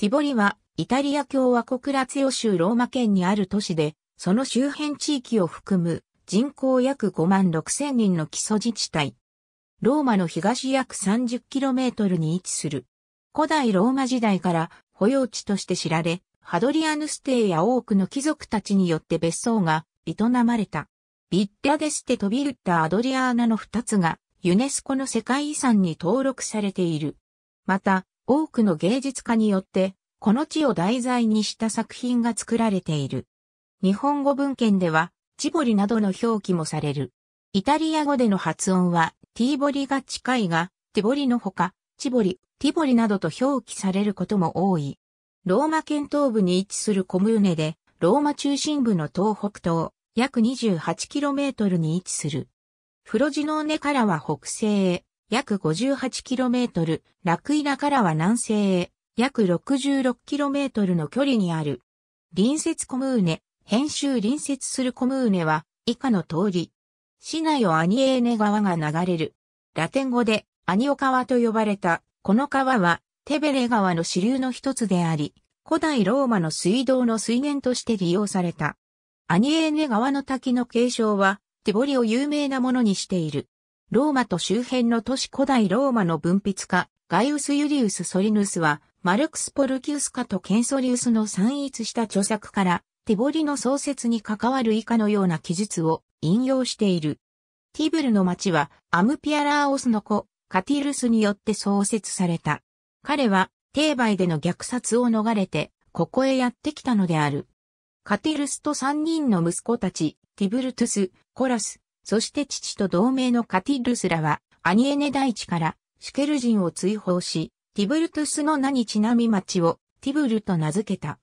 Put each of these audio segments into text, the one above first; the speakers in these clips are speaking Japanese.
ティボリは、イタリア共和国ラツィオ州ローマ県にある都市で、その周辺地域を含む人口約5万6千人の基礎自治体。ローマの東約3 0トルに位置する。古代ローマ時代から保養地として知られ、ハドリアヌステイや多くの貴族たちによって別荘が営まれた。ビッテアデステとビルタ・アドリアーナの2つがユネスコの世界遺産に登録されている。また、多くの芸術家によって、この地を題材にした作品が作られている。日本語文献では、チボリなどの表記もされる。イタリア語での発音は、ティーボリが近いが、ティボリのほか、チボリ、ティボリなどと表記されることも多い。ローマ県東部に位置するコムーネで、ローマ中心部の東北東、約 28km に位置する。フロジノーネからは北西へ、約 58km、ラクイナからは南西へ、約 66km の距離にある。隣接コムーネ、編集隣接するコムーネは、以下の通り。市内をアニエーネ川が流れる。ラテン語で、アニオ川と呼ばれた、この川は、テベレ川の支流の一つであり、古代ローマの水道の水源として利用された。アニエーネ川の滝の継承は、テボリを有名なものにしている。ローマと周辺の都市古代ローマの文筆家、ガイウス・ユリウス・ソリヌスは、マルクス・ポルキウス家とケンソリウスの散逸した著作から、ティボリの創設に関わる以下のような記述を引用している。ティブルの町は、アムピアラーオスの子、カティルスによって創設された。彼は、定梅での虐殺を逃れて、ここへやってきたのである。カティルスと三人の息子たち、ティブルトゥス、コラス、そして父と同盟のカティルスらは、アニエネ大地からシュケル人を追放し、ティブルトゥスの名にちなみ町をティブルと名付けた。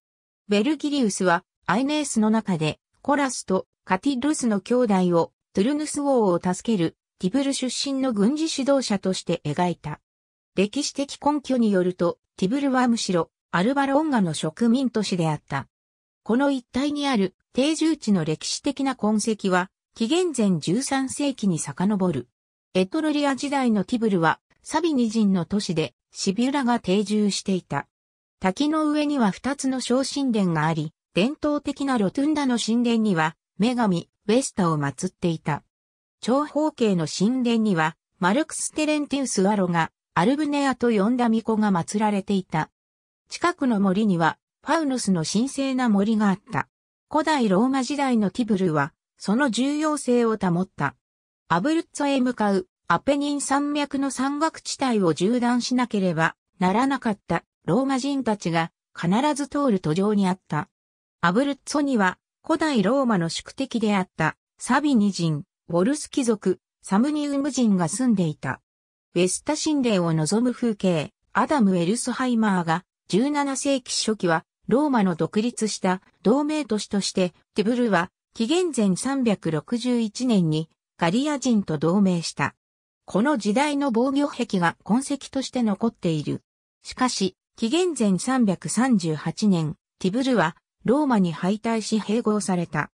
ベルギリウスはアイネースの中でコラスとカティルスの兄弟をトゥルヌス王を助けるティブル出身の軍事指導者として描いた。歴史的根拠によるとティブルはむしろアルバロンガの植民都市であった。この一帯にある定住地の歴史的な痕跡は紀元前13世紀に遡る。エトロリア時代のティブルはサビニ人の都市でシビュラが定住していた。滝の上には二つの小神殿があり、伝統的なロトゥンダの神殿には女神、ウェスタを祀っていた。長方形の神殿にはマルクス・テレンティウス・アロがアルブネアと呼んだ巫女が祀られていた。近くの森にはファウノスの神聖な森があった。古代ローマ時代のティブルはその重要性を保った。アブルッツォへ向かうアペニン山脈の山岳地帯を縦断しなければならなかったローマ人たちが必ず通る途上にあった。アブルッツォには古代ローマの宿敵であったサビニ人、ボルス貴族、サムニウム人が住んでいた。ウェスタ神殿を望む風景、アダム・エルスハイマーが17世紀初期はローマの独立した同盟都市としてテブルは紀元前361年にガリア人と同盟した。この時代の防御壁が痕跡として残っている。しかし、紀元前338年、ティブルはローマに敗退し併合された。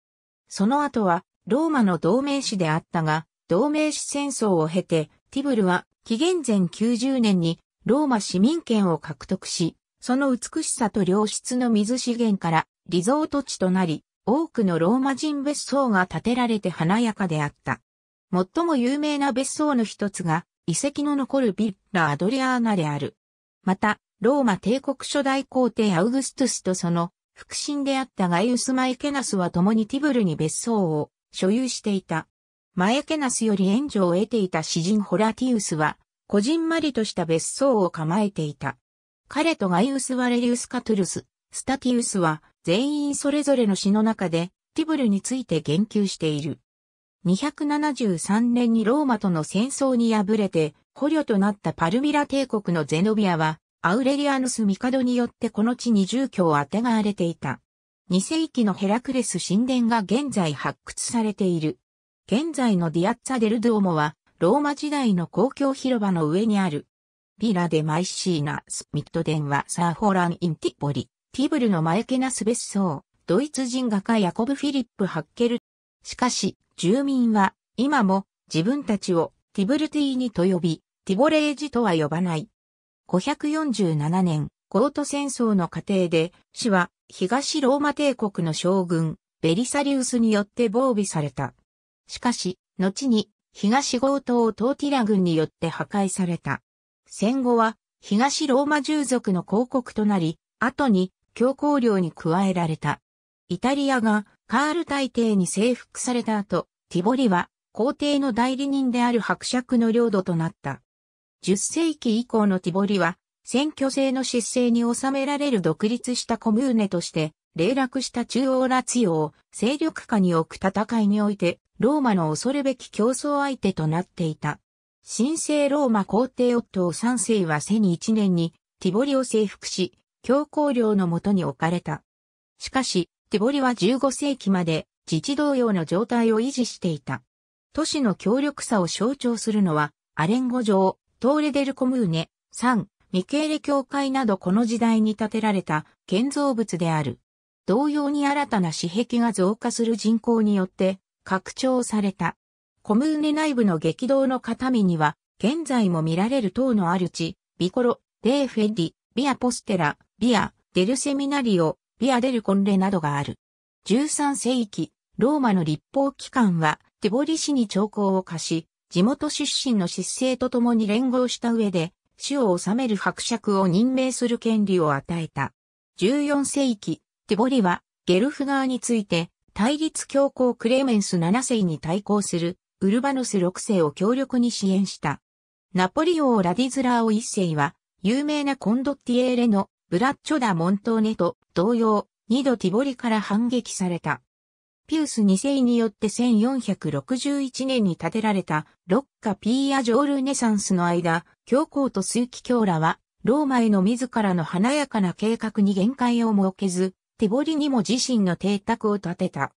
その後はローマの同盟市であったが、同盟市戦争を経て、ティブルは紀元前90年にローマ市民権を獲得し、その美しさと良質の水資源からリゾート地となり、多くのローマ人別荘が建てられて華やかであった。最も有名な別荘の一つが、遺跡の残るビッラ・アドリアーナである。また、ローマ帝国初代皇帝アウグストゥスとその、腹心であったガイウス・マエケナスは共にティブルに別荘を所有していた。マエケナスより援助を得ていた詩人ホラティウスは、こじんまりとした別荘を構えていた。彼とガイウス・ワレリウス・カトゥルス、スタティウスは、全員それぞれの詩の中でティブルについて言及している。273年にローマとの戦争に敗れて捕虜となったパルミラ帝国のゼノビアはアウレリアヌス帝によってこの地に住居をあてがわれていた。2世紀のヘラクレス神殿が現在発掘されている。現在のディアッツァ・デル・ドーオモはローマ時代の公共広場の上にある。ビラデマイシーナスミットデンはサーフォラン・インティポリ。ティブルのマエケナス別荘、ドイツ人画家ヤコブ・フィリップ・ハッケル。しかし、住民は、今も、自分たちを、ティブルティーニと呼び、ティボレージとは呼ばない。547年、ゴート戦争の過程で、死は、東ローマ帝国の将軍、ベリサリウスによって防備された。しかし、後に、東ゴート王トーティラ軍によって破壊された。戦後は、東ローマ従属の広告となり、後に、強行領に加えられた。イタリアがカール大帝に征服された後、ティボリは皇帝の代理人である伯爵の領土となった。10世紀以降のティボリは選挙制の失勢に収められる独立したコムーネとして、霊落した中央ラツィオを勢力下に置く戦いにおいて、ローマの恐るべき競争相手となっていた。神聖ローマ皇帝夫を三3世はセに1年にティボリを征服し、教皇領のもとに置かれた。しかし、ティボリは15世紀まで自治同様の状態を維持していた。都市の強力さを象徴するのは、アレンゴ城、トーレデルコムーネ、サン、ミケーレ教会などこの時代に建てられた建造物である。同様に新たな私壁が増加する人口によって拡張された。コムーネ内部の激動の片身には、現在も見られる塔のある地、ビコロ、デーフェディ、ビアポステラ、ビア、デルセミナリオ、ビアデルコンレなどがある。13世紀、ローマの立法機関は、テボリ市に兆候を貸し、地元出身の失勢と共に連合した上で、死を治める伯爵を任命する権利を与えた。14世紀、テボリは、ゲルフ川について、対立教皇クレメンス7世に対抗する、ウルバノス6世を強力に支援した。ナポリー・ラディズラーオ1世は、有名なコンドッティエーレのブラッチョダ・モントーネと同様、二度ティボリから反撃された。ピウス二世によって1461年に建てられたロッカ・ピーア・ジョール・ネサンスの間、教皇と水気教らは、ローマへの自らの華やかな計画に限界を設けず、ティボリにも自身の邸宅を建てた。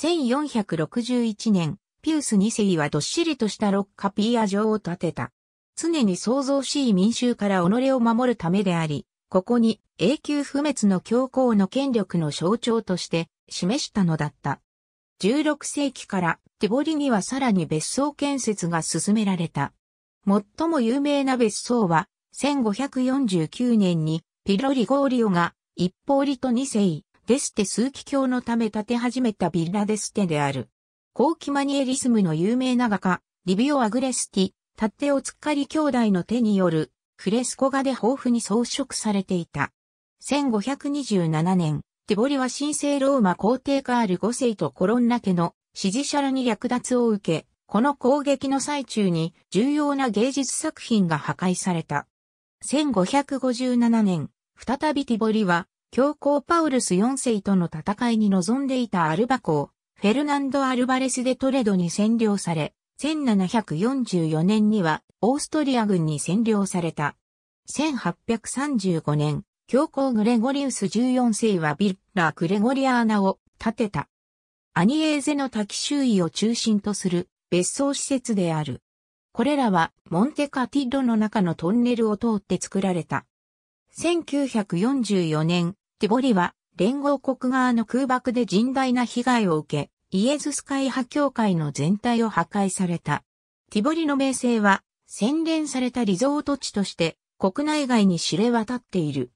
1461年、ピウス二世はどっしりとしたロッカ・ピーア城を建てた。常に創造しい民衆から己を守るためであり、ここに永久不滅の教皇の権力の象徴として示したのだった。16世紀からティボリにはさらに別荘建設が進められた。最も有名な別荘は1549年にピロリゴーリオが一方リと二世デステ数奇教のため建て始めたビラデステである。後期マニエリスムの有名な画家、リビオ・アグレスティ、タッテオ・ツッカリ兄弟の手によるフレスコ画で豊富に装飾されていた。1527年、ティボリは神聖ローマ皇帝カール5世とコロンナ家の支持者らに略奪を受け、この攻撃の最中に重要な芸術作品が破壊された。1557年、再びティボリは、教皇パウルス4世との戦いに臨んでいたアルバコー、フェルナンド・アルバレス・デ・トレドに占領され、1744年にはオーストリア軍に占領された。1835年、教皇グレゴリウス14世はビッラ・グレゴリアーナを建てた。アニエーゼの滝周囲を中心とする別荘施設である。これらはモンテカティッロの中のトンネルを通って作られた。1944年、ティボリは連合国側の空爆で甚大な被害を受け、イエズス会派教会の全体を破壊された。ティボリの名声は洗練されたリゾート地として国内外に知れ渡っている。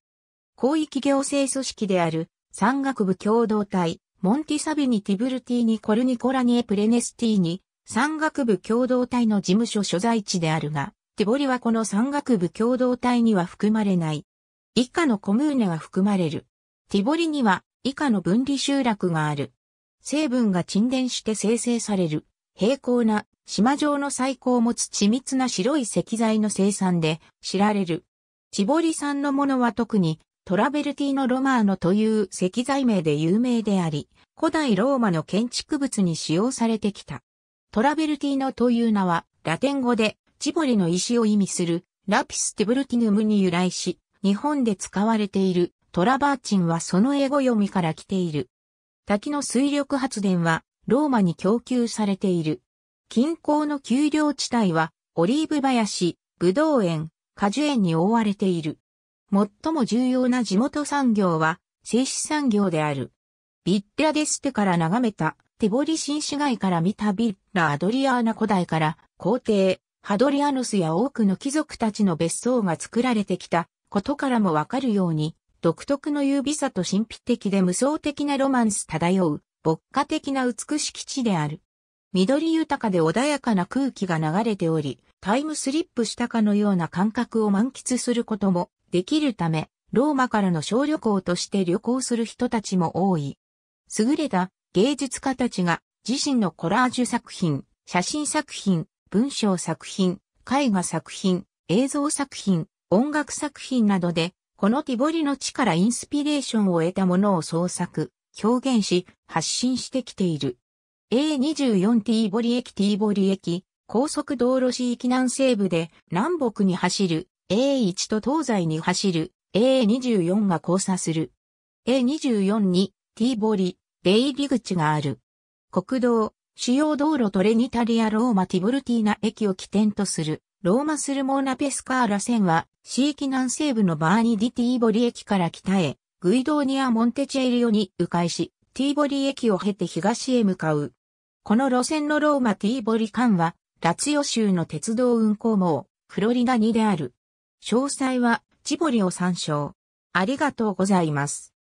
広域行政組織である山岳部共同体、モンティサビニ・ティブルティーニ・コルニコラニエ・プレネスティーニ、山岳部共同体の事務所所在地であるが、ティボリはこの山岳部共同体には含まれない。以下のコムーネが含まれる。ティボリには以下の分離集落がある。成分が沈殿して生成される。平行な島上の最高を持つ緻密な白い石材の生産で知られる。チボリ産のものは特にトラベルティーノ・ロマーノという石材名で有名であり、古代ローマの建築物に使用されてきた。トラベルティーノという名はラテン語でチボリの石を意味するラピス・ティブルティヌムに由来し、日本で使われているトラバーチンはその英語読みから来ている。滝の水力発電はローマに供給されている。近郊の丘陵地帯は、オリーブ林、ブドウ園、果樹園に覆われている。最も重要な地元産業は、製紙産業である。ビッラデステから眺めた、手堀新市街から見たビッラ・アドリアーナ古代から、皇帝、ハドリアヌスや多くの貴族たちの別荘が作られてきたことからもわかるように、独特の優美さと神秘的で無双的なロマンス漂う、牧歌的な美しき地である。緑豊かで穏やかな空気が流れており、タイムスリップしたかのような感覚を満喫することもできるため、ローマからの小旅行として旅行する人たちも多い。優れた芸術家たちが自身のコラージュ作品、写真作品、文章作品、絵画作品、映像作品、音楽作品などで、このティボリの地からインスピレーションを得たものを創作、表現し、発信してきている。A24T ボリ駅 T ボリ駅、高速道路市域南西部で南北に走る A1 と東西に走る A24 が交差する。A24 に T ボリ、出入り口がある。国道、主要道路トレニタリアローマティボルティーナ駅を起点とするローマスルモーナペスカーラ線は、市域南西部のバーニディティーボリ駅から北へ、グイドーニア・モンテチェイリオに迂回し、ティーボリ駅を経て東へ向かう。この路線のローマティーボリ間は、ラツヨ州の鉄道運行網、フロリダにである。詳細は、チボリを参照。ありがとうございます。